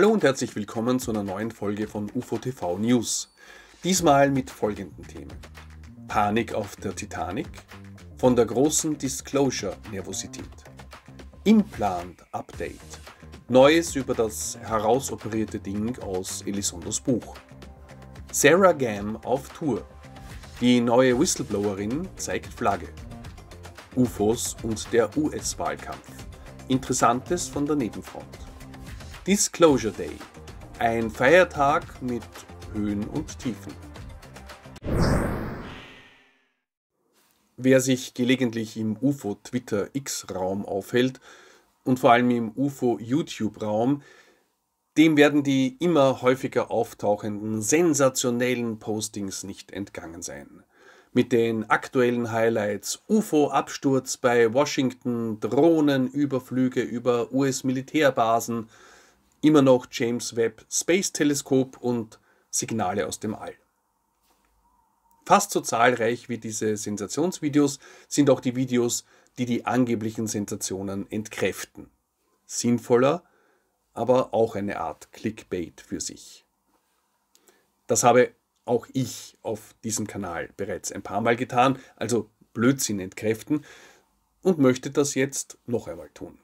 Hallo und herzlich willkommen zu einer neuen Folge von UFO TV News. Diesmal mit folgenden Themen. Panik auf der Titanic, von der großen Disclosure-Nervosität, Implant-Update, Neues über das herausoperierte Ding aus Elisondos Buch, Sarah Gam auf Tour, die neue Whistleblowerin zeigt Flagge, UFOs und der US-Wahlkampf, Interessantes von der Nebenfront. Disclosure Day. Ein Feiertag mit Höhen und Tiefen. Wer sich gelegentlich im UFO-Twitter-X-Raum aufhält und vor allem im UFO-YouTube-Raum, dem werden die immer häufiger auftauchenden sensationellen Postings nicht entgangen sein. Mit den aktuellen Highlights UFO-Absturz bei Washington, Drohnenüberflüge über US-Militärbasen, immer noch James Webb Space Teleskop und Signale aus dem All. Fast so zahlreich wie diese Sensationsvideos sind auch die Videos, die die angeblichen Sensationen entkräften. Sinnvoller, aber auch eine Art Clickbait für sich. Das habe auch ich auf diesem Kanal bereits ein paar Mal getan, also Blödsinn entkräften, und möchte das jetzt noch einmal tun.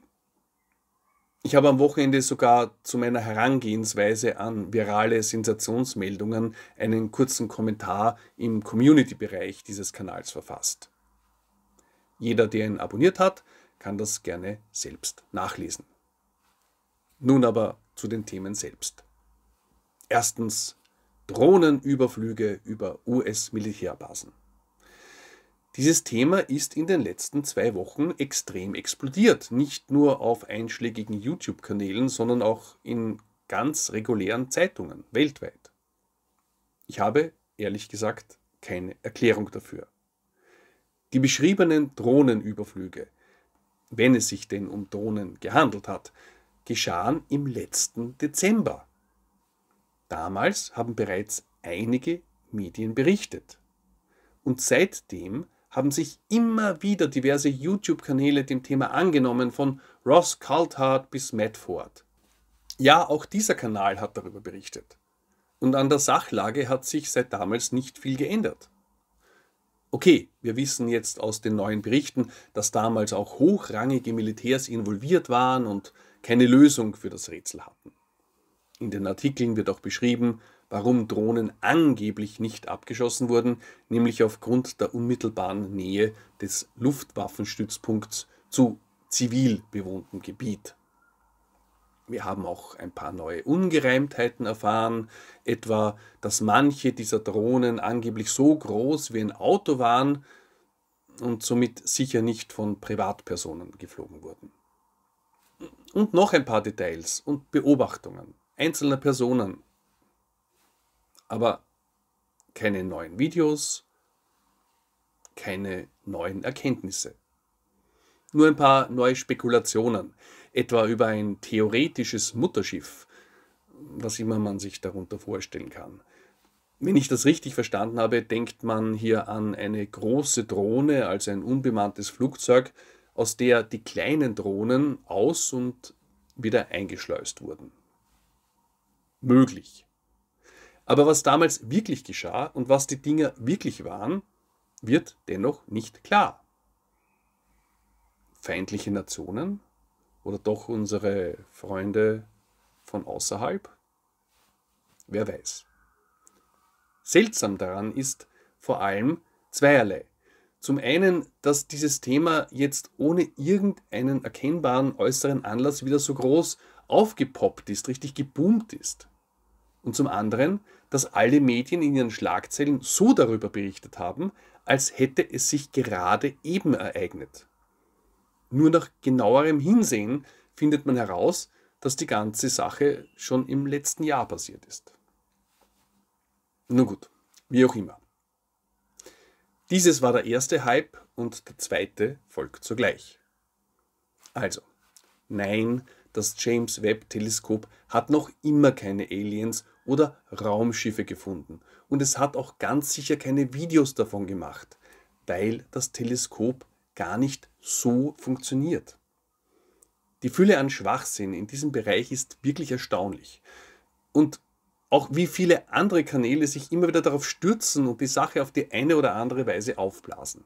Ich habe am Wochenende sogar zu meiner Herangehensweise an virale Sensationsmeldungen einen kurzen Kommentar im Community-Bereich dieses Kanals verfasst. Jeder, der ihn abonniert hat, kann das gerne selbst nachlesen. Nun aber zu den Themen selbst. Erstens Drohnenüberflüge über US-Militärbasen. Dieses Thema ist in den letzten zwei Wochen extrem explodiert. Nicht nur auf einschlägigen YouTube-Kanälen, sondern auch in ganz regulären Zeitungen weltweit. Ich habe, ehrlich gesagt, keine Erklärung dafür. Die beschriebenen Drohnenüberflüge, wenn es sich denn um Drohnen gehandelt hat, geschahen im letzten Dezember. Damals haben bereits einige Medien berichtet. Und seitdem haben sich immer wieder diverse YouTube-Kanäle dem Thema angenommen, von Ross Coulthard bis Matt Ford. Ja, auch dieser Kanal hat darüber berichtet. Und an der Sachlage hat sich seit damals nicht viel geändert. Okay, wir wissen jetzt aus den neuen Berichten, dass damals auch hochrangige Militärs involviert waren und keine Lösung für das Rätsel hatten. In den Artikeln wird auch beschrieben, warum Drohnen angeblich nicht abgeschossen wurden, nämlich aufgrund der unmittelbaren Nähe des Luftwaffenstützpunkts zu zivil bewohntem Gebiet. Wir haben auch ein paar neue Ungereimtheiten erfahren, etwa, dass manche dieser Drohnen angeblich so groß wie ein Auto waren und somit sicher nicht von Privatpersonen geflogen wurden. Und noch ein paar Details und Beobachtungen einzelner Personen aber keine neuen Videos, keine neuen Erkenntnisse. Nur ein paar neue Spekulationen, etwa über ein theoretisches Mutterschiff, was immer man sich darunter vorstellen kann. Wenn ich das richtig verstanden habe, denkt man hier an eine große Drohne, also ein unbemanntes Flugzeug, aus der die kleinen Drohnen aus und wieder eingeschleust wurden. Möglich. Aber was damals wirklich geschah und was die Dinger wirklich waren, wird dennoch nicht klar. Feindliche Nationen oder doch unsere Freunde von außerhalb? Wer weiß. Seltsam daran ist vor allem zweierlei. Zum einen, dass dieses Thema jetzt ohne irgendeinen erkennbaren äußeren Anlass wieder so groß aufgepoppt ist, richtig geboomt ist. Und zum anderen, dass alle Medien in ihren Schlagzeilen so darüber berichtet haben, als hätte es sich gerade eben ereignet. Nur nach genauerem Hinsehen findet man heraus, dass die ganze Sache schon im letzten Jahr passiert ist. Nun gut, wie auch immer. Dieses war der erste Hype und der zweite folgt zugleich. Also, nein, das James Webb Teleskop hat noch immer keine Aliens oder Raumschiffe gefunden und es hat auch ganz sicher keine Videos davon gemacht, weil das Teleskop gar nicht so funktioniert. Die Fülle an Schwachsinn in diesem Bereich ist wirklich erstaunlich. Und auch wie viele andere Kanäle sich immer wieder darauf stürzen und die Sache auf die eine oder andere Weise aufblasen.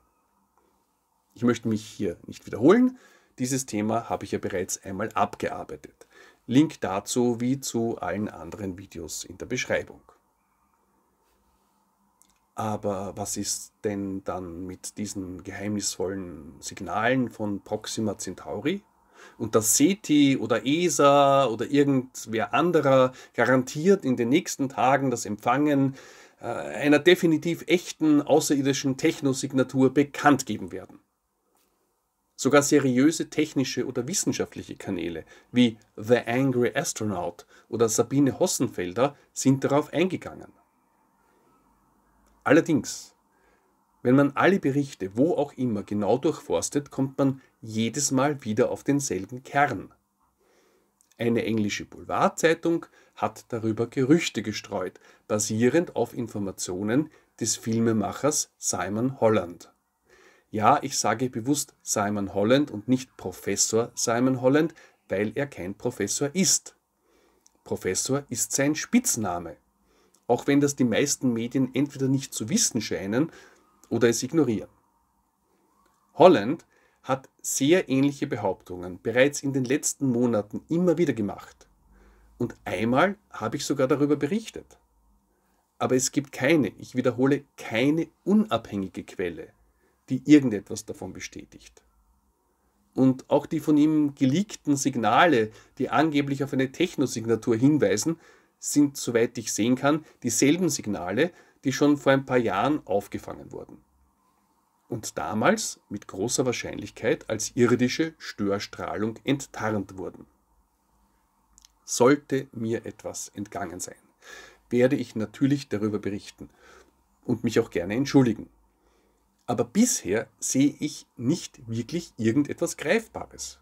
Ich möchte mich hier nicht wiederholen, dieses Thema habe ich ja bereits einmal abgearbeitet. Link dazu wie zu allen anderen Videos in der Beschreibung. Aber was ist denn dann mit diesen geheimnisvollen Signalen von Proxima Centauri? Und dass SETI oder ESA oder irgendwer anderer garantiert in den nächsten Tagen das Empfangen äh, einer definitiv echten außerirdischen Technosignatur bekannt geben werden. Sogar seriöse technische oder wissenschaftliche Kanäle wie The Angry Astronaut oder Sabine Hossenfelder sind darauf eingegangen. Allerdings, wenn man alle Berichte wo auch immer genau durchforstet, kommt man jedes Mal wieder auf denselben Kern. Eine englische Boulevardzeitung hat darüber Gerüchte gestreut, basierend auf Informationen des Filmemachers Simon Holland. Ja, ich sage bewusst Simon Holland und nicht Professor Simon Holland, weil er kein Professor ist. Professor ist sein Spitzname. Auch wenn das die meisten Medien entweder nicht zu wissen scheinen oder es ignorieren. Holland hat sehr ähnliche Behauptungen bereits in den letzten Monaten immer wieder gemacht. Und einmal habe ich sogar darüber berichtet. Aber es gibt keine, ich wiederhole, keine unabhängige Quelle, die irgendetwas davon bestätigt. Und auch die von ihm geleakten Signale, die angeblich auf eine Technosignatur hinweisen, sind, soweit ich sehen kann, dieselben Signale, die schon vor ein paar Jahren aufgefangen wurden. Und damals mit großer Wahrscheinlichkeit als irdische Störstrahlung enttarnt wurden. Sollte mir etwas entgangen sein, werde ich natürlich darüber berichten und mich auch gerne entschuldigen. Aber bisher sehe ich nicht wirklich irgendetwas Greifbares.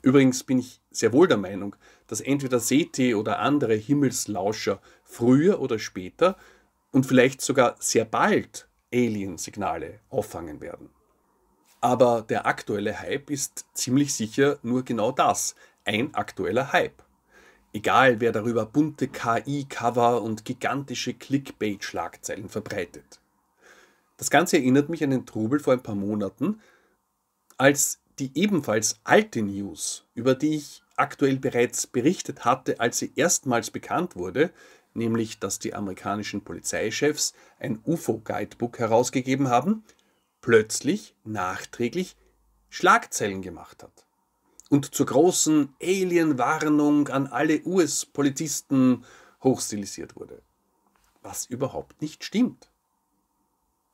Übrigens bin ich sehr wohl der Meinung, dass entweder Seti oder andere Himmelslauscher früher oder später und vielleicht sogar sehr bald Alien-Signale auffangen werden. Aber der aktuelle Hype ist ziemlich sicher nur genau das, ein aktueller Hype. Egal, wer darüber bunte KI-Cover und gigantische Clickbait-Schlagzeilen verbreitet. Das Ganze erinnert mich an den Trubel vor ein paar Monaten, als die ebenfalls alte News, über die ich aktuell bereits berichtet hatte, als sie erstmals bekannt wurde, nämlich dass die amerikanischen Polizeichefs ein UFO-Guidebook herausgegeben haben, plötzlich nachträglich Schlagzeilen gemacht hat. Und zur großen Alien-Warnung an alle US-Polizisten hochstilisiert wurde. Was überhaupt nicht stimmt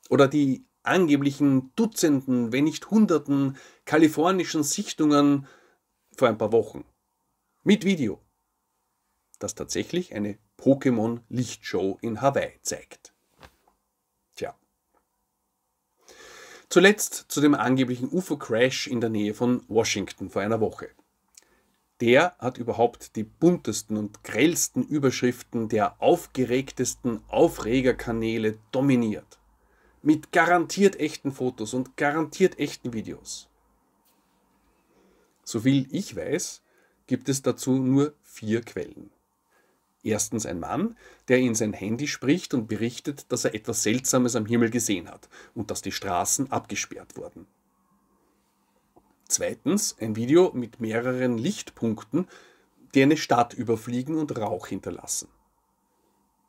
oder die angeblichen Dutzenden, wenn nicht Hunderten kalifornischen Sichtungen vor ein paar Wochen. Mit Video. Das tatsächlich eine Pokémon-Lichtshow in Hawaii zeigt. Tja. Zuletzt zu dem angeblichen UFO-Crash in der Nähe von Washington vor einer Woche. Der hat überhaupt die buntesten und grellsten Überschriften der aufgeregtesten Aufregerkanäle dominiert mit garantiert echten Fotos und garantiert echten Videos. Soviel ich weiß, gibt es dazu nur vier Quellen. Erstens ein Mann, der in sein Handy spricht und berichtet, dass er etwas Seltsames am Himmel gesehen hat und dass die Straßen abgesperrt wurden. Zweitens ein Video mit mehreren Lichtpunkten, die eine Stadt überfliegen und Rauch hinterlassen.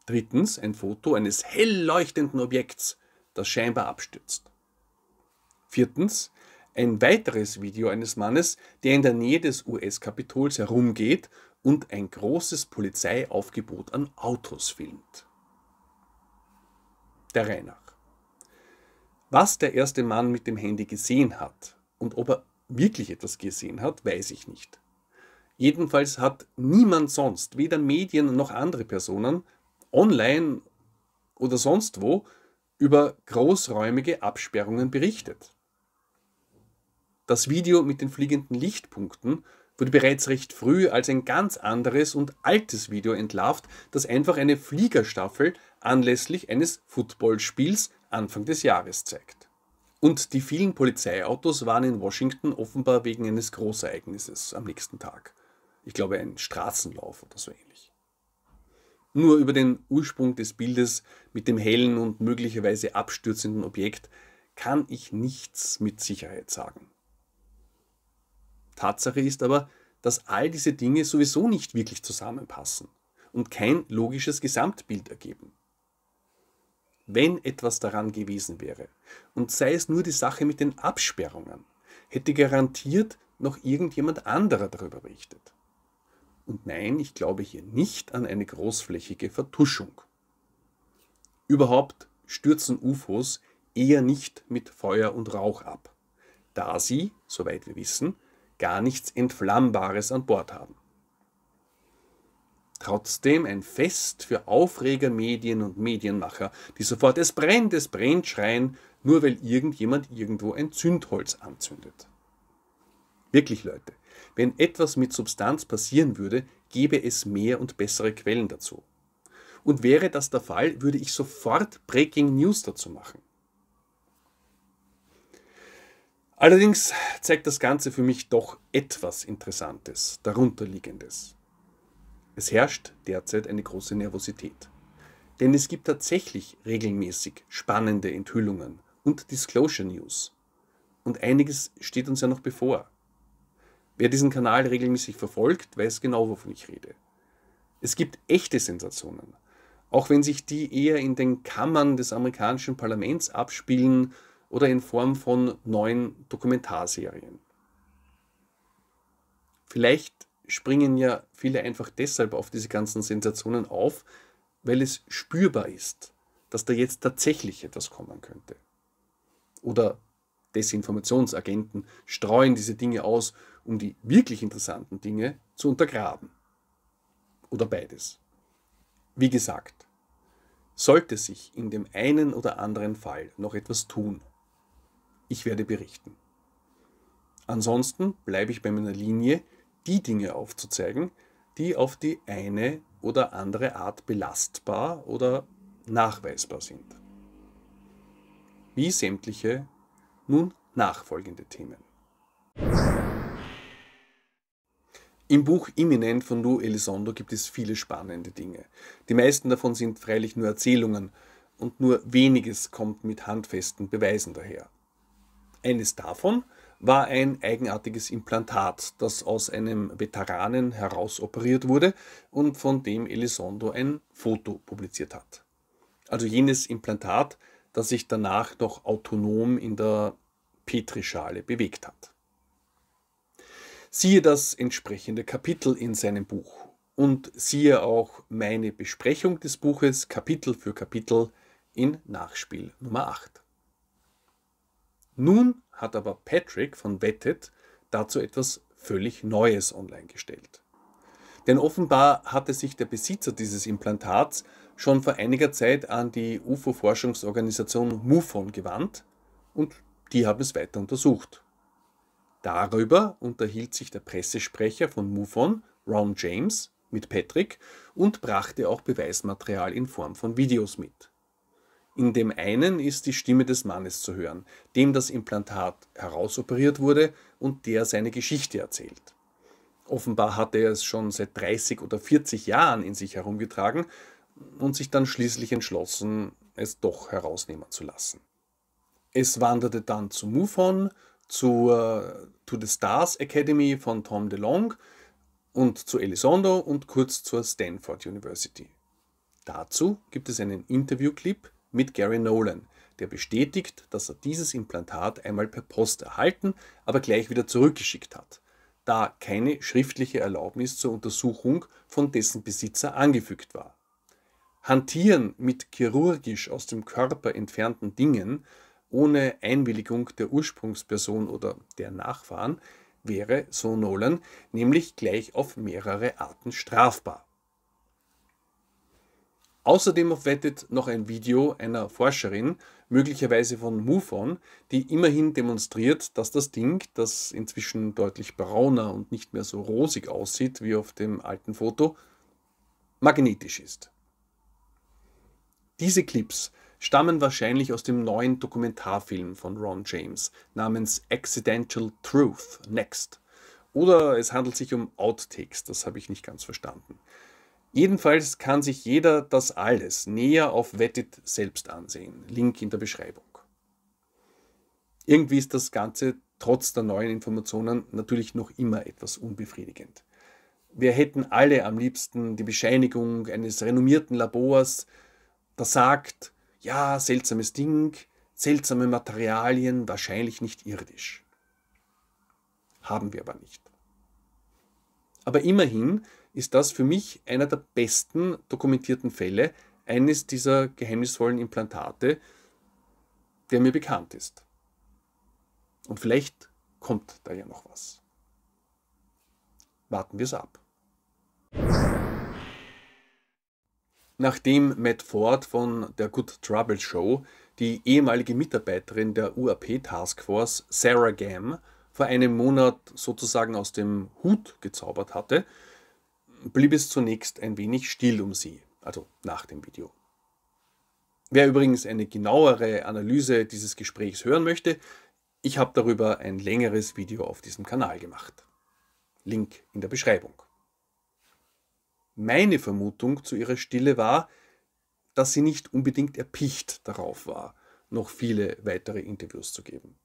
Drittens ein Foto eines hell leuchtenden Objekts, das scheinbar abstürzt. Viertens, ein weiteres Video eines Mannes, der in der Nähe des US-Kapitols herumgeht und ein großes Polizeiaufgebot an Autos filmt. Der Reinach. Was der erste Mann mit dem Handy gesehen hat und ob er wirklich etwas gesehen hat, weiß ich nicht. Jedenfalls hat niemand sonst, weder Medien noch andere Personen, online oder sonst wo, über großräumige Absperrungen berichtet. Das Video mit den fliegenden Lichtpunkten wurde bereits recht früh als ein ganz anderes und altes Video entlarvt, das einfach eine Fliegerstaffel anlässlich eines Footballspiels Anfang des Jahres zeigt. Und die vielen Polizeiautos waren in Washington offenbar wegen eines Großereignisses am nächsten Tag. Ich glaube, ein Straßenlauf oder so ähnlich. Nur über den Ursprung des Bildes mit dem hellen und möglicherweise abstürzenden Objekt kann ich nichts mit Sicherheit sagen. Tatsache ist aber, dass all diese Dinge sowieso nicht wirklich zusammenpassen und kein logisches Gesamtbild ergeben. Wenn etwas daran gewesen wäre, und sei es nur die Sache mit den Absperrungen, hätte garantiert noch irgendjemand anderer darüber berichtet. Und nein, ich glaube hier nicht an eine großflächige Vertuschung. Überhaupt stürzen UFOs eher nicht mit Feuer und Rauch ab, da sie, soweit wir wissen, gar nichts Entflammbares an Bord haben. Trotzdem ein Fest für Aufregermedien und Medienmacher, die sofort es brennt, es brennt schreien, nur weil irgendjemand irgendwo ein Zündholz anzündet. Wirklich Leute, wenn etwas mit Substanz passieren würde, gäbe es mehr und bessere Quellen dazu. Und wäre das der Fall, würde ich sofort Breaking News dazu machen. Allerdings zeigt das Ganze für mich doch etwas Interessantes, darunterliegendes. Es herrscht derzeit eine große Nervosität. Denn es gibt tatsächlich regelmäßig spannende Enthüllungen und Disclosure News. Und einiges steht uns ja noch bevor. Wer diesen Kanal regelmäßig verfolgt, weiß genau, wovon ich rede. Es gibt echte Sensationen, auch wenn sich die eher in den Kammern des amerikanischen Parlaments abspielen oder in Form von neuen Dokumentarserien. Vielleicht springen ja viele einfach deshalb auf diese ganzen Sensationen auf, weil es spürbar ist, dass da jetzt tatsächlich etwas kommen könnte. Oder Desinformationsagenten streuen diese Dinge aus, um die wirklich interessanten Dinge zu untergraben. Oder beides. Wie gesagt, sollte sich in dem einen oder anderen Fall noch etwas tun, ich werde berichten. Ansonsten bleibe ich bei meiner Linie, die Dinge aufzuzeigen, die auf die eine oder andere Art belastbar oder nachweisbar sind. Wie sämtliche nun nachfolgende Themen. Im Buch Imminent von Lou Elizondo gibt es viele spannende Dinge. Die meisten davon sind freilich nur Erzählungen und nur weniges kommt mit handfesten Beweisen daher. Eines davon war ein eigenartiges Implantat, das aus einem Veteranen herausoperiert wurde und von dem Elizondo ein Foto publiziert hat. Also jenes Implantat, das sich danach noch autonom in der Petrischale bewegt hat. Siehe das entsprechende Kapitel in seinem Buch und siehe auch meine Besprechung des Buches Kapitel für Kapitel in Nachspiel Nummer 8. Nun hat aber Patrick von Wettet dazu etwas völlig Neues online gestellt. Denn offenbar hatte sich der Besitzer dieses Implantats schon vor einiger Zeit an die UFO-Forschungsorganisation MUFON gewandt und die haben es weiter untersucht. Darüber unterhielt sich der Pressesprecher von MUFON, Ron James, mit Patrick und brachte auch Beweismaterial in Form von Videos mit. In dem einen ist die Stimme des Mannes zu hören, dem das Implantat herausoperiert wurde und der seine Geschichte erzählt. Offenbar hatte er es schon seit 30 oder 40 Jahren in sich herumgetragen und sich dann schließlich entschlossen, es doch herausnehmen zu lassen. Es wanderte dann zu MUFON, zur to the Stars Academy von Tom DeLong und zu Elizondo und kurz zur Stanford University. Dazu gibt es einen Interviewclip mit Gary Nolan, der bestätigt, dass er dieses Implantat einmal per Post erhalten, aber gleich wieder zurückgeschickt hat, da keine schriftliche Erlaubnis zur Untersuchung von dessen Besitzer angefügt war. Hantieren mit chirurgisch aus dem Körper entfernten Dingen ohne Einwilligung der Ursprungsperson oder der Nachfahren wäre, so Nolan, nämlich gleich auf mehrere Arten strafbar. Außerdem verwettet noch ein Video einer Forscherin, möglicherweise von MUFON, die immerhin demonstriert, dass das Ding, das inzwischen deutlich brauner und nicht mehr so rosig aussieht wie auf dem alten Foto, magnetisch ist. Diese Clips stammen wahrscheinlich aus dem neuen Dokumentarfilm von Ron James namens Accidental Truth Next. Oder es handelt sich um Outtakes, das habe ich nicht ganz verstanden. Jedenfalls kann sich jeder das alles näher auf Weddit selbst ansehen. Link in der Beschreibung. Irgendwie ist das Ganze trotz der neuen Informationen natürlich noch immer etwas unbefriedigend. Wir hätten alle am liebsten die Bescheinigung eines renommierten Labors, das sagt, ja, seltsames Ding, seltsame Materialien, wahrscheinlich nicht irdisch. Haben wir aber nicht. Aber immerhin ist das für mich einer der besten dokumentierten Fälle eines dieser geheimnisvollen Implantate, der mir bekannt ist. Und vielleicht kommt da ja noch was. Warten wir es ab nachdem Matt Ford von der Good Trouble Show die ehemalige Mitarbeiterin der UAP Taskforce, Sarah Gam, vor einem Monat sozusagen aus dem Hut gezaubert hatte, blieb es zunächst ein wenig still um sie, also nach dem Video. Wer übrigens eine genauere Analyse dieses Gesprächs hören möchte, ich habe darüber ein längeres Video auf diesem Kanal gemacht. Link in der Beschreibung. Meine Vermutung zu ihrer Stille war, dass sie nicht unbedingt erpicht darauf war, noch viele weitere Interviews zu geben.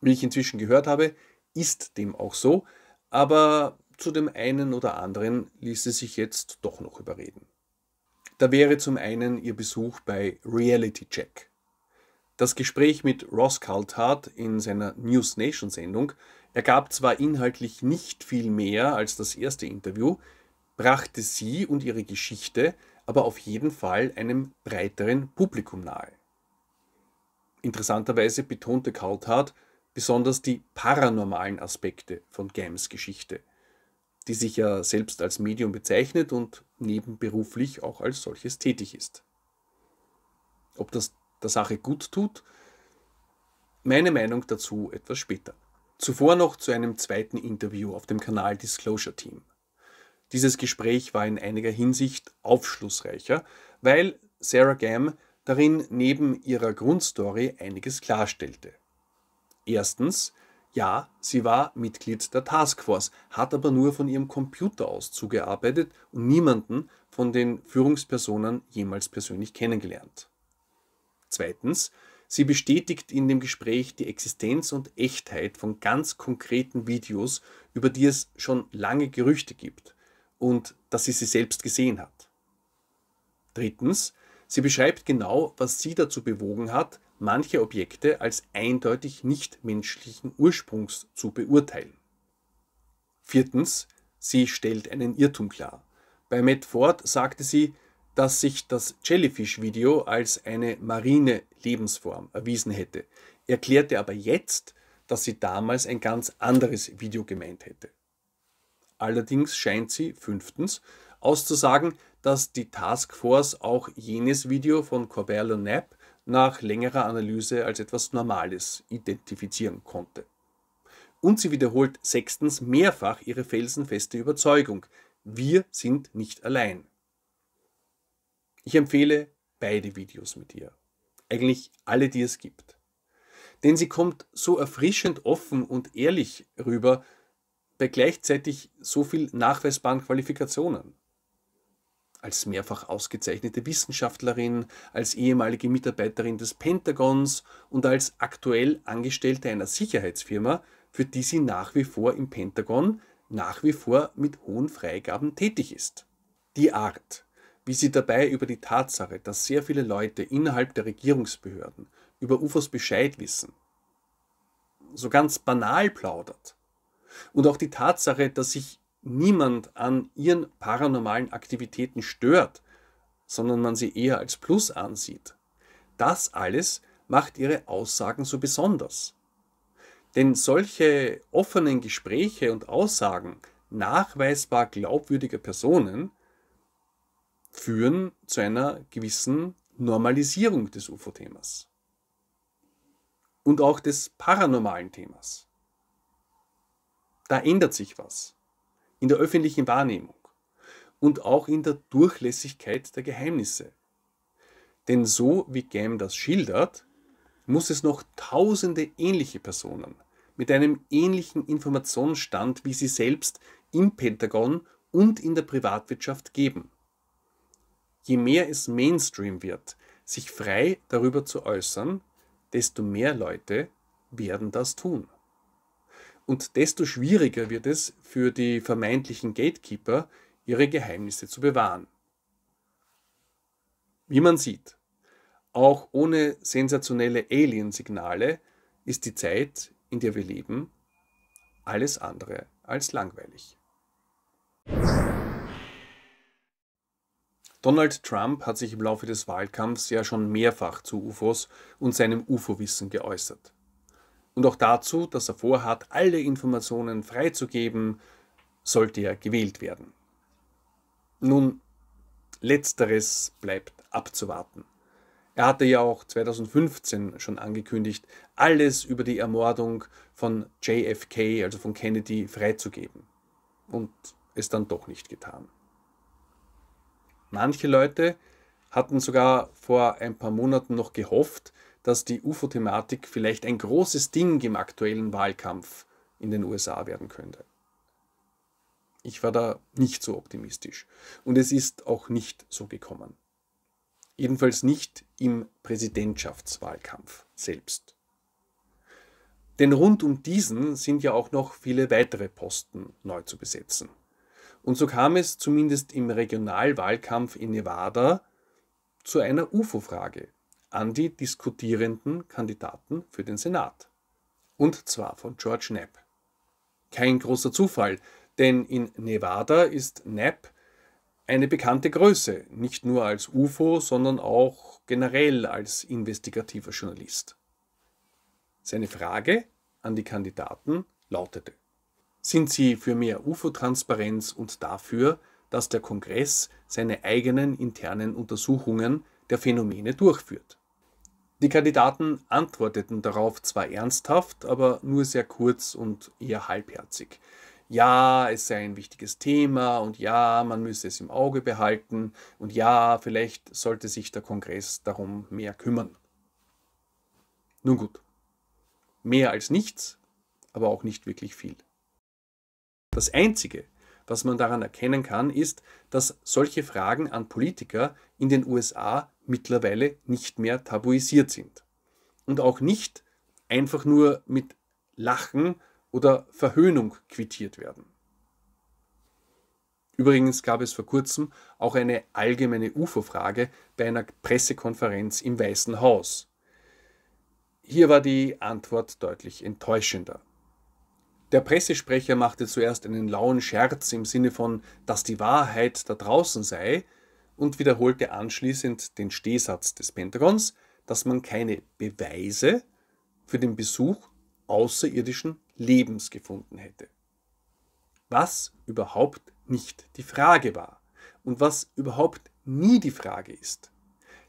Wie ich inzwischen gehört habe, ist dem auch so, aber zu dem einen oder anderen ließ sie sich jetzt doch noch überreden. Da wäre zum einen ihr Besuch bei Reality Check. Das Gespräch mit Ross Coulthard in seiner News Nation Sendung ergab zwar inhaltlich nicht viel mehr als das erste Interview, brachte sie und ihre Geschichte aber auf jeden Fall einem breiteren Publikum nahe. Interessanterweise betonte Coulthard besonders die paranormalen Aspekte von Gams Geschichte, die sich ja selbst als Medium bezeichnet und nebenberuflich auch als solches tätig ist. Ob das der Sache gut tut? Meine Meinung dazu etwas später. Zuvor noch zu einem zweiten Interview auf dem Kanal Disclosure Team. Dieses Gespräch war in einiger Hinsicht aufschlussreicher, weil Sarah Gam darin neben ihrer Grundstory einiges klarstellte. Erstens, ja, sie war Mitglied der Taskforce, hat aber nur von ihrem Computer aus zugearbeitet und niemanden von den Führungspersonen jemals persönlich kennengelernt. Zweitens, sie bestätigt in dem Gespräch die Existenz und Echtheit von ganz konkreten Videos, über die es schon lange Gerüchte gibt, und dass sie sie selbst gesehen hat. Drittens, sie beschreibt genau, was sie dazu bewogen hat, manche Objekte als eindeutig nicht menschlichen Ursprungs zu beurteilen. Viertens, sie stellt einen Irrtum klar. Bei Matt Ford sagte sie, dass sich das Jellyfish-Video als eine marine Lebensform erwiesen hätte, erklärte aber jetzt, dass sie damals ein ganz anderes Video gemeint hätte. Allerdings scheint sie fünftens auszusagen, dass die Taskforce auch jenes Video von Corbell Knapp nach längerer Analyse als etwas Normales identifizieren konnte. Und sie wiederholt sechstens mehrfach ihre felsenfeste Überzeugung, wir sind nicht allein. Ich empfehle beide Videos mit ihr, eigentlich alle, die es gibt. Denn sie kommt so erfrischend offen und ehrlich rüber, bei gleichzeitig so viel nachweisbaren Qualifikationen. Als mehrfach ausgezeichnete Wissenschaftlerin, als ehemalige Mitarbeiterin des Pentagons und als aktuell Angestellte einer Sicherheitsfirma, für die sie nach wie vor im Pentagon nach wie vor mit hohen Freigaben tätig ist. Die Art, wie sie dabei über die Tatsache, dass sehr viele Leute innerhalb der Regierungsbehörden über UFOs Bescheid wissen, so ganz banal plaudert, und auch die Tatsache, dass sich niemand an ihren paranormalen Aktivitäten stört, sondern man sie eher als Plus ansieht. Das alles macht ihre Aussagen so besonders. Denn solche offenen Gespräche und Aussagen nachweisbar glaubwürdiger Personen führen zu einer gewissen Normalisierung des UFO-Themas und auch des paranormalen Themas. Da ändert sich was. In der öffentlichen Wahrnehmung und auch in der Durchlässigkeit der Geheimnisse. Denn so wie Gam das schildert, muss es noch tausende ähnliche Personen mit einem ähnlichen Informationsstand wie sie selbst im Pentagon und in der Privatwirtschaft geben. Je mehr es Mainstream wird, sich frei darüber zu äußern, desto mehr Leute werden das tun und desto schwieriger wird es für die vermeintlichen Gatekeeper, ihre Geheimnisse zu bewahren. Wie man sieht, auch ohne sensationelle Aliensignale ist die Zeit, in der wir leben, alles andere als langweilig. Donald Trump hat sich im Laufe des Wahlkampfs ja schon mehrfach zu UFOs und seinem UFO-Wissen geäußert und auch dazu, dass er vorhat, alle Informationen freizugeben, sollte er gewählt werden. Nun, letzteres bleibt abzuwarten. Er hatte ja auch 2015 schon angekündigt, alles über die Ermordung von JFK, also von Kennedy, freizugeben. Und es dann doch nicht getan. Manche Leute hatten sogar vor ein paar Monaten noch gehofft, dass die UFO-Thematik vielleicht ein großes Ding im aktuellen Wahlkampf in den USA werden könnte. Ich war da nicht so optimistisch und es ist auch nicht so gekommen. Jedenfalls nicht im Präsidentschaftswahlkampf selbst. Denn rund um diesen sind ja auch noch viele weitere Posten neu zu besetzen. Und so kam es zumindest im Regionalwahlkampf in Nevada zu einer UFO-Frage, an die diskutierenden Kandidaten für den Senat. Und zwar von George Knapp. Kein großer Zufall, denn in Nevada ist Knapp eine bekannte Größe, nicht nur als UFO, sondern auch generell als investigativer Journalist. Seine Frage an die Kandidaten lautete, sind Sie für mehr UFO-Transparenz und dafür, dass der Kongress seine eigenen internen Untersuchungen der Phänomene durchführt? Die Kandidaten antworteten darauf zwar ernsthaft, aber nur sehr kurz und eher halbherzig. Ja, es sei ein wichtiges Thema und ja, man müsse es im Auge behalten und ja, vielleicht sollte sich der Kongress darum mehr kümmern. Nun gut, mehr als nichts, aber auch nicht wirklich viel. Das Einzige, was man daran erkennen kann, ist, dass solche Fragen an Politiker in den USA mittlerweile nicht mehr tabuisiert sind. Und auch nicht einfach nur mit Lachen oder Verhöhnung quittiert werden. Übrigens gab es vor kurzem auch eine allgemeine UFO-Frage bei einer Pressekonferenz im Weißen Haus. Hier war die Antwort deutlich enttäuschender. Der Pressesprecher machte zuerst einen lauen Scherz im Sinne von, dass die Wahrheit da draußen sei, und wiederholte anschließend den Stehsatz des Pentagons, dass man keine Beweise für den Besuch außerirdischen Lebens gefunden hätte. Was überhaupt nicht die Frage war und was überhaupt nie die Frage ist.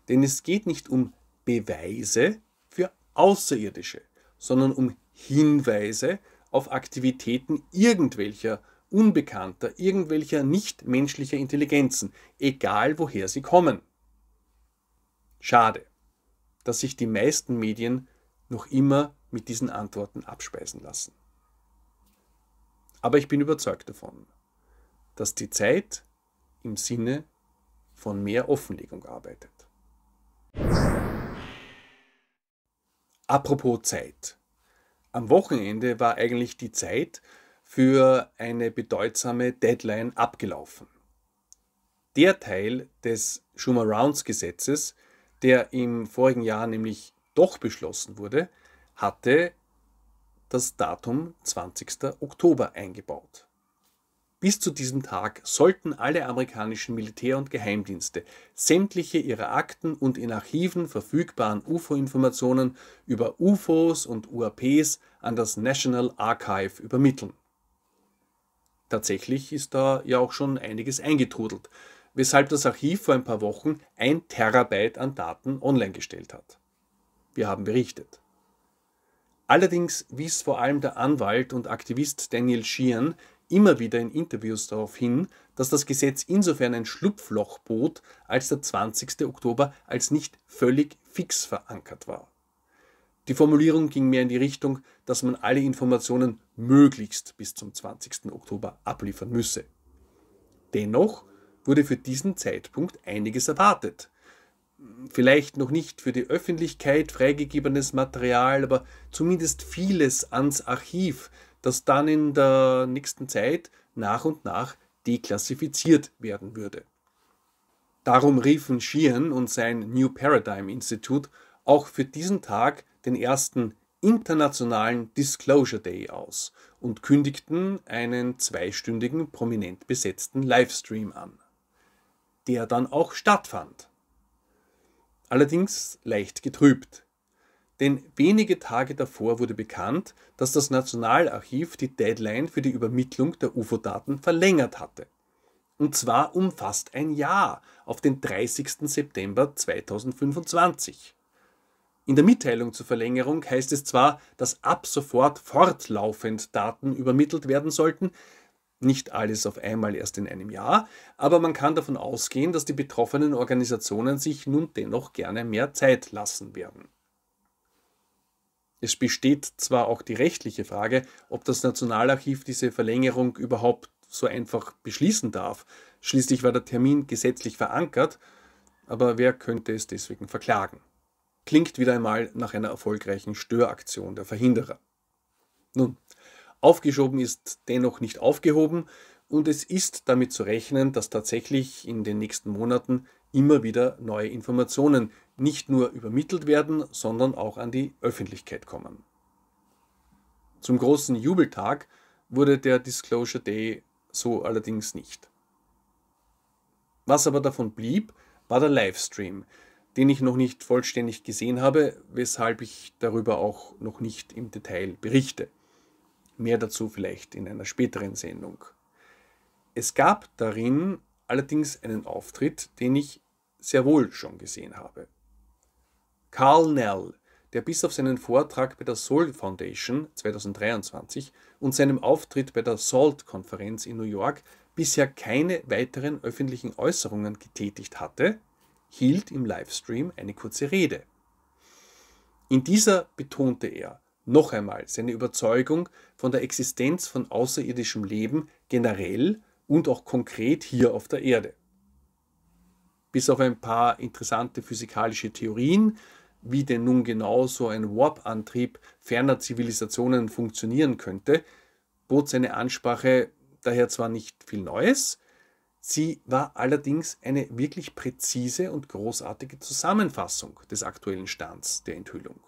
Denn es geht nicht um Beweise für Außerirdische, sondern um Hinweise auf Aktivitäten irgendwelcher Unbekannter, irgendwelcher nichtmenschlicher Intelligenzen, egal woher sie kommen. Schade, dass sich die meisten Medien noch immer mit diesen Antworten abspeisen lassen. Aber ich bin überzeugt davon, dass die Zeit im Sinne von mehr Offenlegung arbeitet. Apropos Zeit. Am Wochenende war eigentlich die Zeit, für eine bedeutsame Deadline abgelaufen. Der Teil des Schumer-Rounds-Gesetzes, der im vorigen Jahr nämlich doch beschlossen wurde, hatte das Datum 20. Oktober eingebaut. Bis zu diesem Tag sollten alle amerikanischen Militär- und Geheimdienste sämtliche ihrer Akten und in Archiven verfügbaren UFO-Informationen über UFOs und UAPs an das National Archive übermitteln tatsächlich ist da ja auch schon einiges eingetrudelt, weshalb das Archiv vor ein paar Wochen ein Terabyte an Daten online gestellt hat. Wir haben berichtet. Allerdings wies vor allem der Anwalt und Aktivist Daniel Sheehan immer wieder in Interviews darauf hin, dass das Gesetz insofern ein Schlupfloch bot, als der 20. Oktober als nicht völlig fix verankert war. Die Formulierung ging mehr in die Richtung, dass man alle Informationen möglichst bis zum 20. Oktober abliefern müsse. Dennoch wurde für diesen Zeitpunkt einiges erwartet. Vielleicht noch nicht für die Öffentlichkeit freigegebenes Material, aber zumindest vieles ans Archiv, das dann in der nächsten Zeit nach und nach deklassifiziert werden würde. Darum riefen Sheehan und sein New Paradigm Institute auch für diesen Tag den ersten Internationalen Disclosure Day aus und kündigten einen zweistündigen prominent besetzten Livestream an, der dann auch stattfand. Allerdings leicht getrübt, denn wenige Tage davor wurde bekannt, dass das Nationalarchiv die Deadline für die Übermittlung der UFO-Daten verlängert hatte. Und zwar um fast ein Jahr, auf den 30. September 2025. In der Mitteilung zur Verlängerung heißt es zwar, dass ab sofort fortlaufend Daten übermittelt werden sollten, nicht alles auf einmal erst in einem Jahr, aber man kann davon ausgehen, dass die betroffenen Organisationen sich nun dennoch gerne mehr Zeit lassen werden. Es besteht zwar auch die rechtliche Frage, ob das Nationalarchiv diese Verlängerung überhaupt so einfach beschließen darf. Schließlich war der Termin gesetzlich verankert, aber wer könnte es deswegen verklagen? Klingt wieder einmal nach einer erfolgreichen Störaktion der Verhinderer. Nun, aufgeschoben ist dennoch nicht aufgehoben und es ist damit zu rechnen, dass tatsächlich in den nächsten Monaten immer wieder neue Informationen nicht nur übermittelt werden, sondern auch an die Öffentlichkeit kommen. Zum großen Jubeltag wurde der Disclosure Day so allerdings nicht. Was aber davon blieb, war der Livestream, den ich noch nicht vollständig gesehen habe, weshalb ich darüber auch noch nicht im Detail berichte. Mehr dazu vielleicht in einer späteren Sendung. Es gab darin allerdings einen Auftritt, den ich sehr wohl schon gesehen habe. Carl Nell, der bis auf seinen Vortrag bei der Soul Foundation 2023 und seinem Auftritt bei der SALT-Konferenz in New York bisher keine weiteren öffentlichen Äußerungen getätigt hatte, hielt im Livestream eine kurze Rede. In dieser betonte er noch einmal seine Überzeugung von der Existenz von außerirdischem Leben generell und auch konkret hier auf der Erde. Bis auf ein paar interessante physikalische Theorien, wie denn nun genau so ein Warp-Antrieb ferner Zivilisationen funktionieren könnte, bot seine Ansprache daher zwar nicht viel Neues, Sie war allerdings eine wirklich präzise und großartige Zusammenfassung des aktuellen Stands der Enthüllung.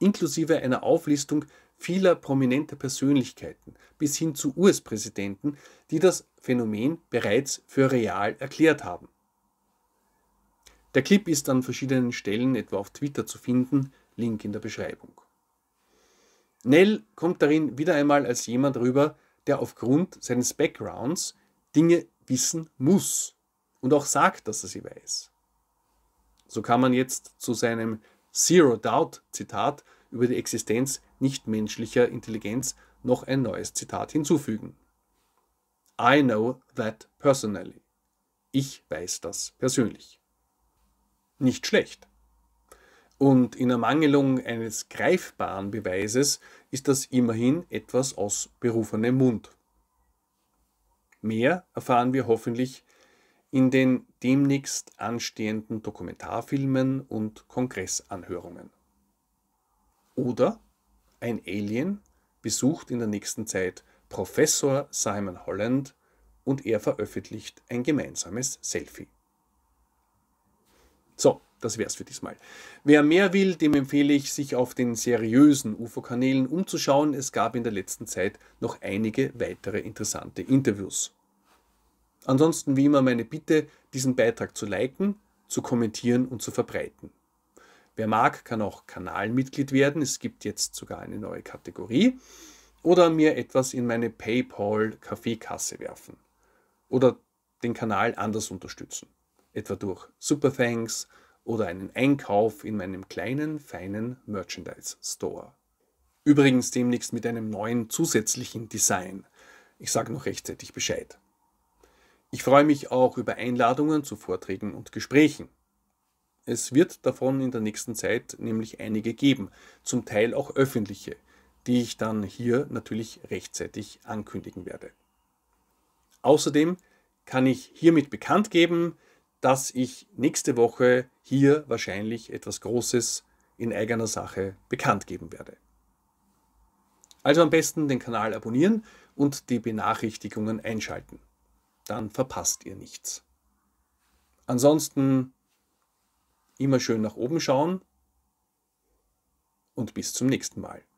Inklusive einer Auflistung vieler prominenter Persönlichkeiten bis hin zu US-Präsidenten, die das Phänomen bereits für real erklärt haben. Der Clip ist an verschiedenen Stellen, etwa auf Twitter, zu finden, Link in der Beschreibung. Nell kommt darin wieder einmal als jemand rüber, der aufgrund seines Backgrounds Dinge wissen muss und auch sagt, dass er sie weiß. So kann man jetzt zu seinem Zero Doubt Zitat über die Existenz nichtmenschlicher Intelligenz noch ein neues Zitat hinzufügen. I know that personally. Ich weiß das persönlich. Nicht schlecht. Und in Ermangelung eines greifbaren Beweises ist das immerhin etwas aus berufenem Mund. Mehr erfahren wir hoffentlich in den demnächst anstehenden Dokumentarfilmen und Kongressanhörungen. Oder ein Alien besucht in der nächsten Zeit Professor Simon Holland und er veröffentlicht ein gemeinsames Selfie. So, das wäre es für diesmal. Wer mehr will, dem empfehle ich, sich auf den seriösen UFO-Kanälen umzuschauen. Es gab in der letzten Zeit noch einige weitere interessante Interviews. Ansonsten wie immer meine Bitte, diesen Beitrag zu liken, zu kommentieren und zu verbreiten. Wer mag, kann auch Kanalmitglied werden. Es gibt jetzt sogar eine neue Kategorie. Oder mir etwas in meine PayPal-Kaffeekasse werfen. Oder den Kanal anders unterstützen. Etwa durch Super Thanks, oder einen Einkauf in meinem kleinen, feinen Merchandise Store. Übrigens demnächst mit einem neuen zusätzlichen Design. Ich sage noch rechtzeitig Bescheid. Ich freue mich auch über Einladungen zu Vorträgen und Gesprächen. Es wird davon in der nächsten Zeit nämlich einige geben, zum Teil auch öffentliche, die ich dann hier natürlich rechtzeitig ankündigen werde. Außerdem kann ich hiermit bekannt geben, dass ich nächste Woche hier wahrscheinlich etwas Großes in eigener Sache bekannt geben werde. Also am besten den Kanal abonnieren und die Benachrichtigungen einschalten. Dann verpasst ihr nichts. Ansonsten immer schön nach oben schauen und bis zum nächsten Mal.